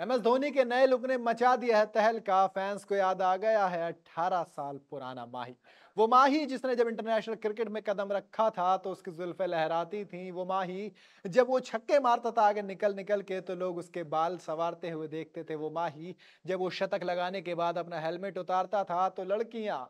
M S Dhoni के नए look ने मचा दिया है तहलका फैंस को याद आ गया है 18 साल पुराना माही वो माही जिसने जब इंटरनेशनल क्रिकेट में कदम रखा था तो उसकी जुल्फे लहराती थी वो माही जब वो छक्के मारता था आगे निकल निकल के तो लोग उसके बाल सवारते हुए देखते थे वो माही जब वो शतक लगाने के बाद अपना हेलमेट उतारता था तो लड़कियां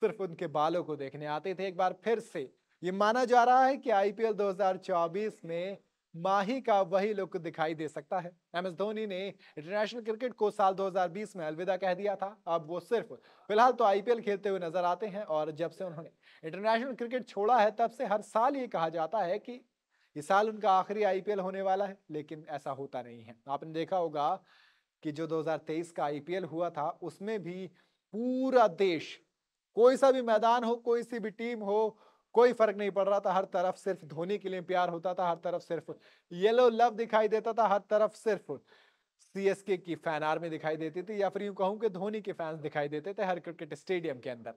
सिर्फ उनके बालों को देखने आते थे एक बार फिर से ये माना जा रहा है कि आईपीएल 2024 में माही का वही लुक दिखाई दे सकता है एम एस धोनी ने इंटरनेशनल क्रिकेट को साल 2020 में अलविदा कह दिया था अब वो सिर्फ फिलहाल तो आईपीएल खेलते हुए नजर आते हैं और जब से उन्होंने इंटरनेशनल क्रिकेट छोड़ा है तब से हर साल ये कहा जाता है कि इस साल उनका आखिरी आईपीएल होने वाला है लेकिन ऐसा होता नहीं है आपने देखा होगा कि जो 2023 का आईपीएल हुआ था उसमें भी पूरा देश कोई सा भी मैदान हो कोई सी भी टीम हो कोई फर्क नहीं पड़ रहा था हर तरफ सिर्फ धोनी के लिए प्यार होता था हर तरफ सिर्फ येलो लव दिखाई देता था हर तरफ सिर्फ सीएसके की फैन आर्मी दिखाई देती थी या फिर यूं कहूं कि धोनी के फैंस दिखाई देते थे हर क्रिकेट स्टेडियम के अंदर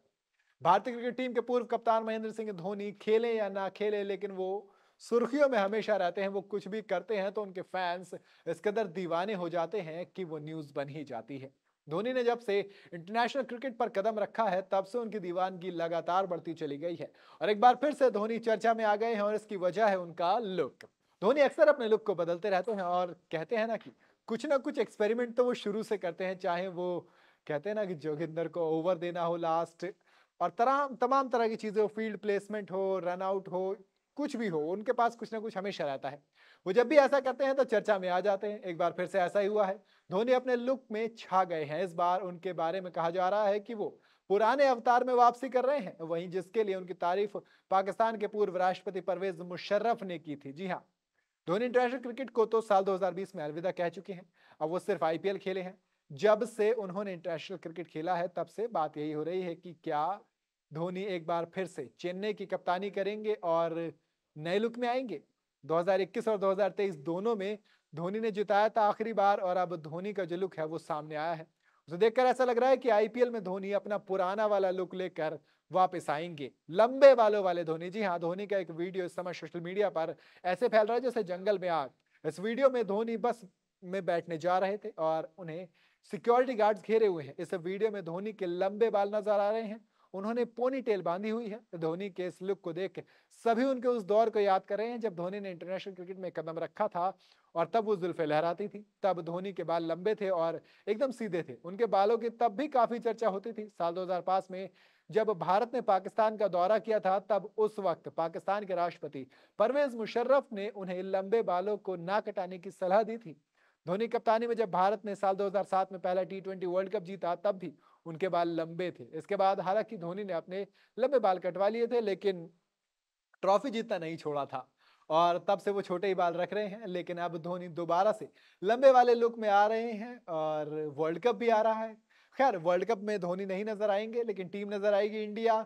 भारतीय क्रिकेट टीम के पूर्व कप्तान महेंद्र सिंह धोनी खेले या ना खेले लेकिन वो सुर्खियों में हमेशा रहते हैं वो कुछ भी करते हैं तो उनके फैंस इस कदर दीवाने हो जाते हैं कि वो न्यूज बन ही जाती है धोनी ने जब से इंटरनेशनल क्रिकेट पर कदम रखा है तब से उनकी दीवानगी लगातार बढ़ती चली गई है और एक बार फिर से धोनी चर्चा में आ गए हैं और इसकी वजह है उनका लुक धोनी अक्सर अपने लुक को बदलते रहते हैं और कहते हैं ना कि कुछ ना कुछ एक्सपेरिमेंट तो वो शुरू से करते हैं चाहे वो कहते हैं ना कि जोगिंदर को ओवर देना हो लास्ट और तरह तमाम तरह की चीज़ें हो फील्ड प्लेसमेंट हो रन आउट हो कुछ भी हो उनके पास कुछ ना कुछ हमेशा रहता है वो जब भी ऐसा करते हैं तो चर्चा में आ जाते हैं एक बार फिर से ऐसा ही हुआ है धोनी अपने लुक में छा गए हैं इस बार उनके बारे में कहा जा रहा है कि वो पुराने अवतार में वापसी कर रहे हैं वहीं जिसके लिए उनकी तारीफ पाकिस्तान के पूर्व राष्ट्रपति परवेज मुशर्रफ ने की थी जी हाँ धोनी इंटरनेशनल क्रिकेट को तो साल 2020 में अलविदा कह चुके हैं अब वो सिर्फ आईपीएल खेले हैं जब से उन्होंने इंटरनेशनल क्रिकेट खेला है तब से बात यही हो रही है कि क्या धोनी एक बार फिर से चेन्नई की कप्तानी करेंगे और नए लुक में आएंगे 2021 और 2023 दोनों में धोनी ने जिताया था आखिरी बार और अब धोनी का जो लुक है वो सामने आया है उसे देखकर ऐसा लग रहा है कि आईपीएल में धोनी अपना पुराना वाला लुक लेकर वापस आएंगे लंबे बालों वाले धोनी जी हाँ धोनी का एक वीडियो इस समय सोशल मीडिया पर ऐसे फैल रहा है जैसे जंगल में आग इस वीडियो में धोनी बस में बैठने जा रहे थे और उन्हें सिक्योरिटी गार्ड्स घेरे हुए हैं इस वीडियो में धोनी के लंबे बाल नजर आ रहे हैं उन्होंने पोनी टेल बांधी हुई है धोनी के इस लुक को देख सभी उनके उस दौर को याद कर रहे हैं जब धोनी ने इंटरनेशनल क्रिकेट में कदम रखा था और तब वो जुल्फे लहराती थी तब धोनी के बाल लंबे थे और एकदम सीधे थे उनके बालों की तब भी काफ़ी चर्चा होती थी साल दो में जब भारत ने पाकिस्तान का दौरा किया था तब उस वक्त पाकिस्तान के राष्ट्रपति परवेज मुशर्रफ ने उन्हें लंबे बालों को ना कटाने की सलाह दी थी धोनी कप्तानी में जब भारत ने साल 2007 में पहला टी ट्वेंटी वर्ल्ड कप जीता तब भी उनके बाल लंबे थे इसके बाद हालांकि धोनी ने अपने लंबे बाल कटवा लिए थे लेकिन ट्रॉफी जीतना नहीं छोड़ा था और तब से वो छोटे ही बाल रख रहे हैं लेकिन अब धोनी दोबारा से लंबे वाले लुक में आ रहे हैं और वर्ल्ड कप भी आ रहा है खैर वर्ल्ड कप में धोनी नहीं नजर आएंगे लेकिन टीम नजर आएगी इंडिया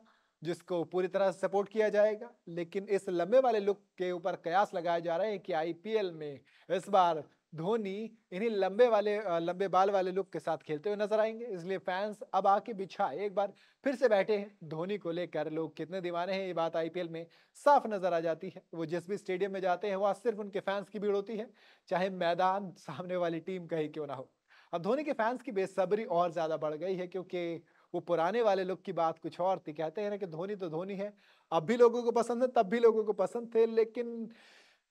जिसको पूरी तरह से सपोर्ट किया जाएगा लेकिन इस लंबे वाले लुक के ऊपर कयास लगाया जा रहा है कि आईपीएल में इस बार धोनी इन्हीं लंबे वाले लंबे बाल वाले लुक के साथ खेलते हुए नजर आएंगे इसलिए फैंस अब आके बिछा एक बार फिर से बैठे हैं धोनी को लेकर लोग कितने दीवाने हैं ये बात आईपीएल में साफ नजर आ जाती है वो जिस भी स्टेडियम में जाते हैं वहाँ सिर्फ उनके फैंस की भीड़ होती है चाहे मैदान सामने वाली टीम का क्यों ना हो अब धोनी के फैंस की बेसब्री और ज्यादा बढ़ गई है क्योंकि वो पुराने वाले लुक की बात कुछ और थी कहते हैं ना कि धोनी तो धोनी है अब भी लोगों को पसंद है तब भी लोगों को पसंद थे लेकिन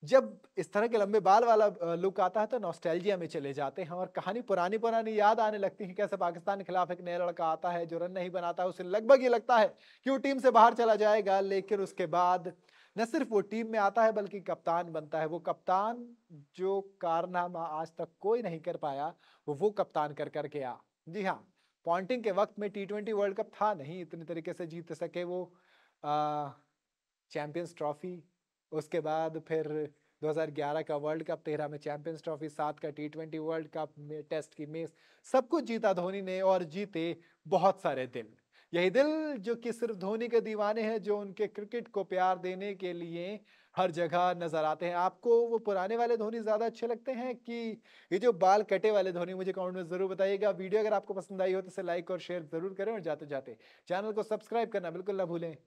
जब इस तरह के लंबे बाल वाला लुक आता है तो नॉस्टैल्जिया में चले जाते हैं और कहानी पुरानी पुरानी याद आने लगती है कैसे पाकिस्तान के खिलाफ एक नया लड़का आता है जो रन नहीं बनाता उसे लगभग ये लगता है कि वो टीम से बाहर चला जाएगा लेकिन उसके बाद न सिर्फ वो टीम में आता है बल्कि कप्तान बनता है वो कप्तान जो कारनामा आज तक कोई नहीं कर पाया वो वो कप्तान कर कर गया जी हाँ पॉइंटिंग के वक्त में टी ट्वेंटी वर्ल्ड कप था नहीं इतने तरीके से जीत सके वो चैंपियंस ट्रॉफी उसके बाद फिर 2011 का वर्ल्ड कप तेरह में चैंपियंस ट्रॉफी सात का टी ट्वेंटी वर्ल्ड कप में टेस्ट की मेज सब कुछ जीता धोनी ने और जीते बहुत सारे दिल यही दिल जो कि सिर्फ धोनी के दीवाने हैं जो उनके क्रिकेट को प्यार देने के लिए हर जगह नजर आते हैं आपको वो पुराने वाले धोनी ज़्यादा अच्छे लगते हैं कि ये जो बाल कटे वाले धोनी मुझे कमेंट में ज़रूर बताइएगा वीडियो अगर आपको पसंद आई हो तो इसे लाइक और शेयर ज़रूर करें और जाते जाते चैनल को सब्सक्राइब करना बिल्कुल ना भूलें